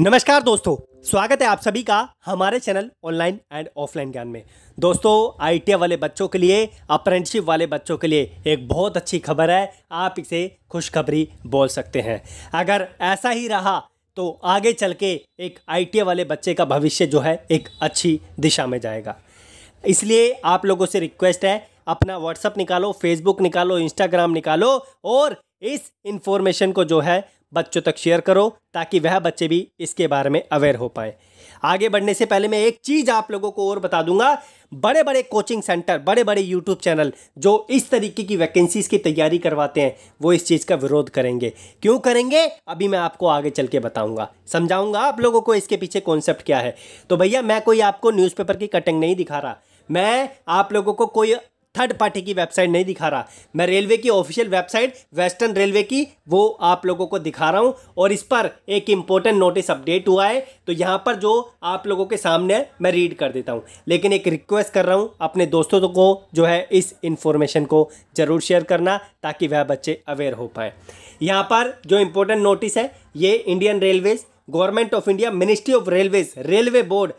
नमस्कार दोस्तों स्वागत है आप सभी का हमारे चैनल ऑनलाइन एंड ऑफलाइन ज्ञान में दोस्तों आई वाले बच्चों के लिए अप्रेंटिसिप वाले बच्चों के लिए एक बहुत अच्छी खबर है आप इसे खुशखबरी बोल सकते हैं अगर ऐसा ही रहा तो आगे चल के एक आई वाले बच्चे का भविष्य जो है एक अच्छी दिशा में जाएगा इसलिए आप लोगों से रिक्वेस्ट है अपना व्हाट्सअप निकालो फेसबुक निकालो इंस्टाग्राम निकालो और इस इन्फॉर्मेशन को जो है बच्चों तक शेयर करो ताकि वह बच्चे भी इसके बारे में अवेयर हो पाए आगे बढ़ने से पहले मैं एक चीज़ आप लोगों को और बता दूंगा बड़े बड़े कोचिंग सेंटर बड़े बड़े यूट्यूब चैनल जो इस तरीके की वैकेंसीज़ की तैयारी करवाते हैं वो इस चीज़ का विरोध करेंगे क्यों करेंगे अभी मैं आपको आगे चल के बताऊँगा समझाऊँगा आप लोगों को इसके पीछे कॉन्सेप्ट क्या है तो भैया मैं कोई आपको न्यूज़पेपर की कटिंग नहीं दिखा रहा मैं आप लोगों को कोई थर्ड पार्टी की वेबसाइट नहीं दिखा रहा मैं रेलवे की ऑफिशियल वेबसाइट वेस्टर्न रेलवे की वो आप लोगों को दिखा रहा हूँ और इस पर एक इम्पोर्टेंट नोटिस अपडेट हुआ है तो यहाँ पर जो आप लोगों के सामने मैं रीड कर देता हूँ लेकिन एक रिक्वेस्ट कर रहा हूँ अपने दोस्तों को जो है इस इन्फॉर्मेशन को ज़रूर शेयर करना ताकि वह बच्चे अवेयर हो पाए यहाँ पर जो इम्पोर्टेंट नोटिस है ये Indian railways government of India ministry of railways railway board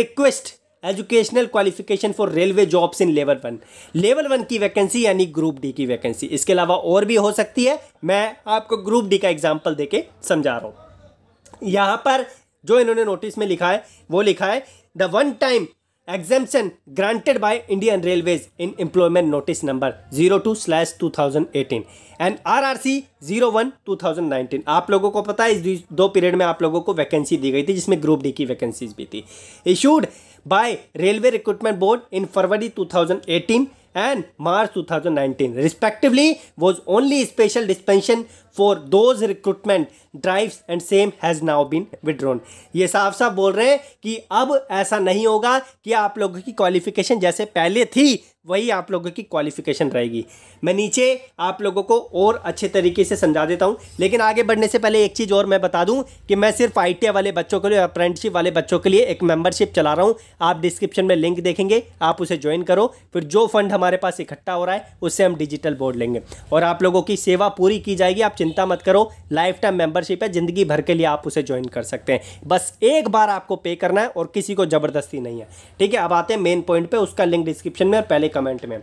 request educational qualification for railway jobs in level one level one की वैकेंसी यानी ग्रुप डी की वैकेंसी इसके अलावा और भी हो सकती है मैं आपको ग्रुप डी का एग्जाम्पल देके समझा रहा हूँ यहाँ पर जो इन्होंने नोटिस में लिखा है वो लिखा है the one time exemption granted by Indian railways in employment notice number zero two slash two thousand eighteen and R R C zero one two thousand nineteen आप लोगों को पता है इस दो पीरियड में आप लोगों को वैकेंसी दी गई थी जिसमें ग्रुप डी की वैकेंसीज भी थी issued by railway recruitment board in February two thousand eighteen and March two thousand nineteen respectively was only special dispensation for those recruitment drive and same has now been withdrawn ये साफ साफ बोल रहे हैं कि अब ऐसा नहीं होगा कि आप लोगों की क्वालिफिकेशन जैसे पहले थी वही आप लोगों की क्वालिफिकेशन रहेगी मैं नीचे आप लोगों को और अच्छे तरीके से समझा देता हूँ लेकिन आगे बढ़ने से पहले एक चीज़ और मैं बता दूँ कि मैं सिर्फ आई वाले बच्चों के लिए अप्रेंटिसशिप वाले बच्चों के लिए एक मेंबरशिप चला रहा हूँ आप डिस्क्रिप्शन में लिंक देखेंगे आप उसे ज्वाइन करो फिर जो फंड हमारे पास इकट्ठा हो रहा है उससे हम डिजिटल बोर्ड लेंगे और आप लोगों की सेवा पूरी की जाएगी आप चिंता मत करो लाइफ टाइम मेंबरशिप है ज़िंदगी भर के लिए आप उसे ज्वाइन कर सकते हैं बस एक बार आपको पे करना है और किसी को ज़बरदस्ती नहीं है ठीक है अब आते हैं मेन पॉइंट पर उसका लिंक डिस्क्रिप्शन में पहले कमेंट में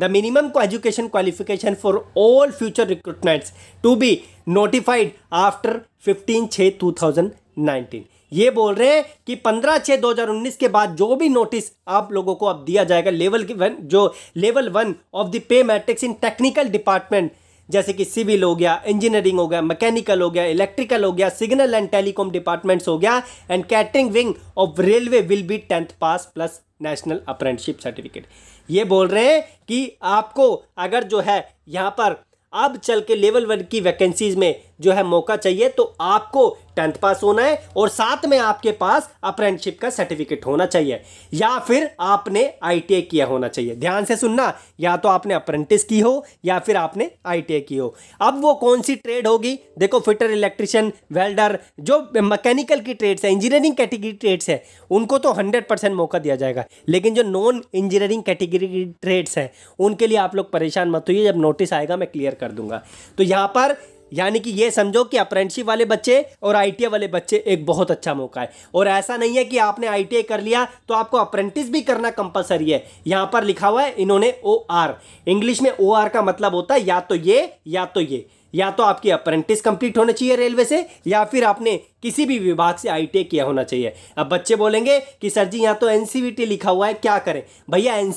the minimum education qualification for all future recruitments to be notified after fifteen छः टू थाउजेंड नाइनटीन ये बोल रहे हैं कि 15 छः 2019 के बाद जो भी नोटिस आप लोगों को अब दिया जाएगा लेवल की वन जो level one of the pay matrix in technical department जैसे कि सिविल हो गया इंजीनियरिंग हो गया मैकेनिकल हो गया इलेक्ट्रिकल हो गया सिग्नल एंड टेलीकॉम डिपार्टमेंट्स हो गया and catering wing of railway will be tenth pass plus national apprenticeship certificate ये बोल रहे हैं कि आपको अगर जो है यहाँ पर अब चल के लेवल वन की वैकेंसीज में जो है मौका चाहिए तो आपको टेंथ पास होना है और साथ में आपके पास अप्रेंटिसिप का सर्टिफिकेट होना चाहिए या फिर आपने आई किया होना चाहिए ध्यान से सुनना या तो आपने अप्रेंटिस की हो या फिर आपने आई की हो अब वो कौन सी ट्रेड होगी देखो फिटर इलेक्ट्रिशियन वेल्डर जो मैकेनिकल की ट्रेड्स है इंजीनियरिंग कैटेगरी ट्रेड्स है उनको तो हंड्रेड परसेंट मौका दिया जाएगा लेकिन जो नॉन इंजीनियरिंग कैटेगरी की ट्रेड्स हैं उनके लिए आप लोग परेशान मत हुई जब नोटिस आएगा मैं क्लियर कर दूंगा तो यहाँ पर यानी कि ये समझो कि अप्रेंटिसिप वाले बच्चे और आई वाले बच्चे एक बहुत अच्छा मौका है और ऐसा नहीं है कि आपने आई कर लिया तो आपको अप्रेंटिस भी करना कंपलसरी है यहाँ पर लिखा हुआ है इन्होंने ओ आर इंग्लिश में ओ आर का मतलब होता है या तो ये या तो ये या तो आपकी अप्रेंटिस कंप्लीट होना चाहिए रेलवे से या फिर आपने किसी भी विभाग से आई e किया होना चाहिए अब बच्चे बोलेंगे कि सर जी यहाँ तो एन लिखा हुआ है क्या करें भैया एन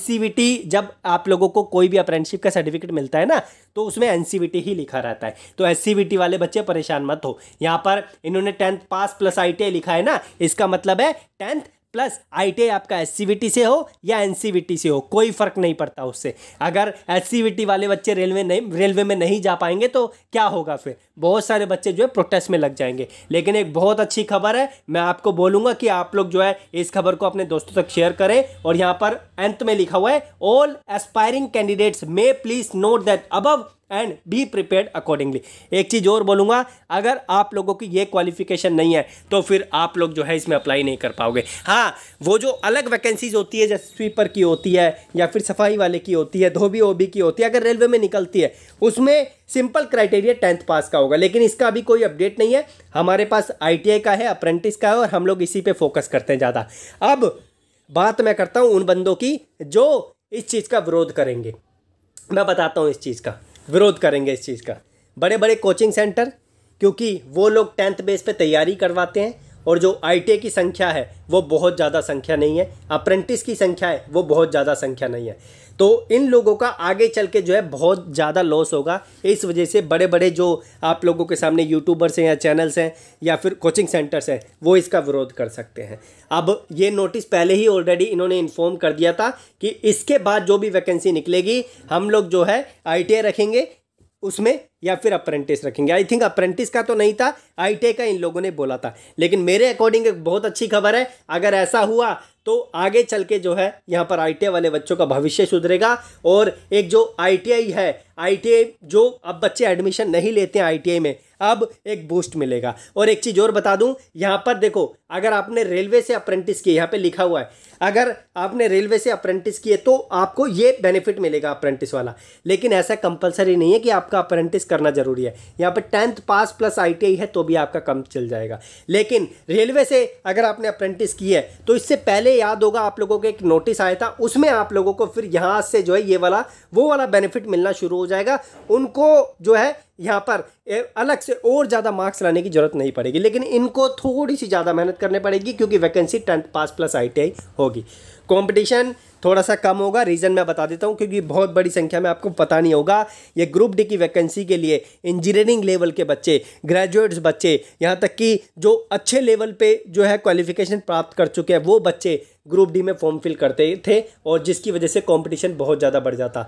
जब आप लोगों को कोई भी अप्रेंटिसिप का सर्टिफिकेट मिलता है ना तो उसमें एन ही लिखा रहता है तो एस वाले बच्चे परेशान मत हो यहाँ पर इन्होंने टेंथ पास प्लस आई लिखा है ना इसका मतलब है टेंथ प्लस आई आपका एस से हो या एन से हो कोई फ़र्क नहीं पड़ता उससे अगर एस वाले बच्चे रेलवे नहीं रेलवे में नहीं जा पाएंगे तो क्या होगा फिर बहुत सारे बच्चे जो है प्रोटेस्ट में लग जाएंगे लेकिन एक बहुत अच्छी खबर है मैं आपको बोलूंगा कि आप लोग जो है इस खबर को अपने दोस्तों तक शेयर करें और यहाँ पर अंत में लिखा हुआ है all aspiring candidates may please note that above and be prepare accordingly एक चीज़ और बोलूँगा अगर आप लोगों की ये क्वालिफिकेशन नहीं है तो फिर आप लोग जो है इसमें अप्लाई नहीं कर पाओगे हाँ वो जो अलग वैकेंसीज होती है जैसे स्वीपर की होती है या फिर सफाई वाले की होती है धोबी ओबी की होती है अगर रेलवे में निकलती है उसमें सिंपल क्राइटेरिया टेंथ पास का होगा लेकिन इसका अभी कोई अपडेट नहीं है हमारे पास आई का है अप्रेंटिस का है और हम लोग इसी पर फोकस करते हैं ज़्यादा अब बात मैं करता हूँ उन बंदों की जो इस चीज़ का विरोध करेंगे मैं बताता हूँ इस चीज़ का विरोध करेंगे इस चीज़ का बड़े बड़े कोचिंग सेंटर क्योंकि वो लोग टेंथ बेस पे तैयारी करवाते हैं और जो आई की संख्या है वो बहुत ज़्यादा संख्या नहीं है अप्रेंटिस की संख्या है वो बहुत ज़्यादा संख्या नहीं है तो इन लोगों का आगे चल के जो है बहुत ज़्यादा लॉस होगा इस वजह से बड़े बड़े जो आप लोगों के सामने यूट्यूबर्स हैं या चैनल्स हैं या फिर कोचिंग सेंटर्स हैं वो इसका विरोध कर सकते हैं अब ये नोटिस पहले ही ऑलरेडी इन्होंने इन्फॉर्म कर दिया था कि इसके बाद जो भी वैकेंसी निकलेगी हम लोग जो है आई रखेंगे उसमें या फिर अप्रेंटिस रखेंगे आई थिंक अप्रेंटिस का तो नहीं था आई का इन लोगों ने बोला था लेकिन मेरे अकॉर्डिंग एक बहुत अच्छी खबर है अगर ऐसा हुआ तो आगे चल के जो है यहाँ पर आई वाले बच्चों का भविष्य सुधरेगा और एक जो आई है आई जो अब बच्चे एडमिशन नहीं लेते हैं आई में अब एक बूस्ट मिलेगा और एक चीज़ और बता दूं यहाँ पर देखो अगर आपने रेलवे से अप्रेंटिस किए यहाँ पे लिखा हुआ है अगर आपने रेलवे से अप्रेंटिस किए तो आपको ये बेनिफिट मिलेगा अप्रेंटिस वाला लेकिन ऐसा कंपलसरी नहीं है कि आपका अप्रेंटिस करना जरूरी है यहाँ पर टेंथ पास प्लस आई है तो भी आपका कम चल जाएगा लेकिन रेलवे से अगर आपने अप्रेंटिस की है तो इससे पहले याद होगा आप लोगों को एक नोटिस आया था उसमें आप लोगों को फिर यहाँ से जो है ये वाला वो वाला बेनिफिट मिलना शुरू हो जाएगा उनको जो है यहाँ पर अलग से और ज़्यादा मार्क्स लाने की ज़रूरत नहीं पड़ेगी लेकिन इनको थोड़ी सी ज़्यादा मेहनत करनी पड़ेगी क्योंकि वैकेंसी टेंथ पास प्लस आई होगी कंपटीशन थोड़ा सा कम होगा रीज़न मैं बता देता हूँ क्योंकि बहुत बड़ी संख्या में आपको पता नहीं होगा ये ग्रुप डी की वैकेंसी के लिए इंजीनियरिंग लेवल के बच्चे ग्रेजुएट्स बच्चे यहाँ तक कि जो अच्छे लेवल पे जो है क्वालिफिकेशन प्राप्त कर चुके हैं वो बच्चे ग्रुप डी में फॉर्म फिल करते थे और जिसकी वजह से कॉम्पिटिशन बहुत ज़्यादा बढ़ जाता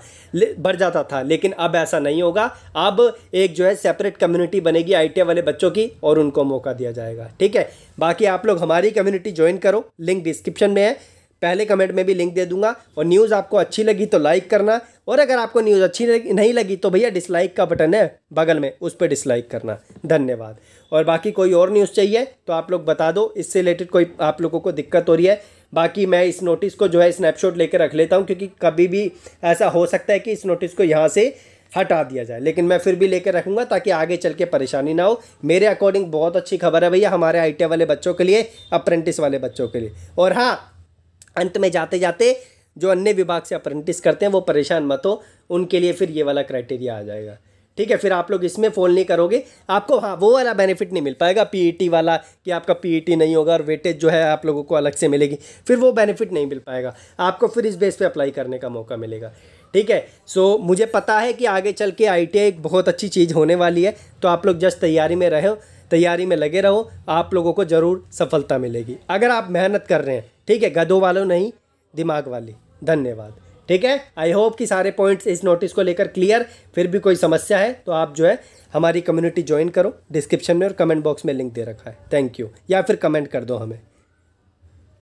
बढ़ जाता था लेकिन अब ऐसा नहीं होगा अब एक एक जो है सेपरेट कम्युनिटी बनेगी आई वाले बच्चों की और उनको मौका दिया जाएगा ठीक है बाकी आप लोग हमारी कम्युनिटी ज्वाइन करो लिंक डिस्क्रिप्शन में है पहले कमेंट में भी लिंक दे दूंगा और न्यूज़ आपको अच्छी लगी तो लाइक करना और अगर आपको न्यूज़ अच्छी नहीं लगी तो भैया डिसलाइक का बटन है बगल में उस पर डिसलाइक करना धन्यवाद और बाकी कोई और न्यूज़ चाहिए तो आप लोग बता दो इससे रिलेटेड कोई आप लोगों को दिक्कत हो रही है बाकी मैं इस नोटिस को जो है स्नैपशॉट लेकर रख लेता हूँ क्योंकि कभी भी ऐसा हो सकता है कि इस नोटिस को यहाँ से हटा दिया जाए लेकिन मैं फिर भी लेकर रखूँगा ताकि आगे चल के परेशानी ना हो मेरे अकॉर्डिंग बहुत अच्छी खबर है भैया हमारे आई वाले बच्चों के लिए अप्रेंटिस वाले बच्चों के लिए और हाँ अंत में जाते जाते जो अन्य विभाग से अप्रेंटिस करते हैं वो परेशान मत हो उनके लिए फिर ये वाला क्राइटेरिया आ जाएगा ठीक है फिर आप लोग इसमें फ़ोन नहीं करोगे आपको हाँ वो वाला बेनिफिट नहीं मिल पाएगा पीईटी e वाला कि आपका पीईटी e नहीं होगा और वेटेज जो है आप लोगों को अलग से मिलेगी फिर वो बेनिफिट नहीं मिल पाएगा आपको फिर इस बेस पे अप्लाई करने का मौका मिलेगा ठीक है सो so, मुझे पता है कि आगे चल के आई एक बहुत अच्छी चीज़ होने वाली है तो आप लोग जस्ट तैयारी में रहो तैयारी में लगे रहो आप लोगों को ज़रूर सफलता मिलेगी अगर आप मेहनत कर रहे हैं ठीक है गधों वालों नहीं दिमाग वाली धन्यवाद ठीक है आई होप कि सारे पॉइंट्स इस नोटिस को लेकर क्लियर फिर भी कोई समस्या है तो आप जो है हमारी कम्युनिटी ज्वाइन करो डिस्क्रिप्शन में और कमेंट बॉक्स में लिंक दे रखा है थैंक यू या फिर कमेंट कर दो हमें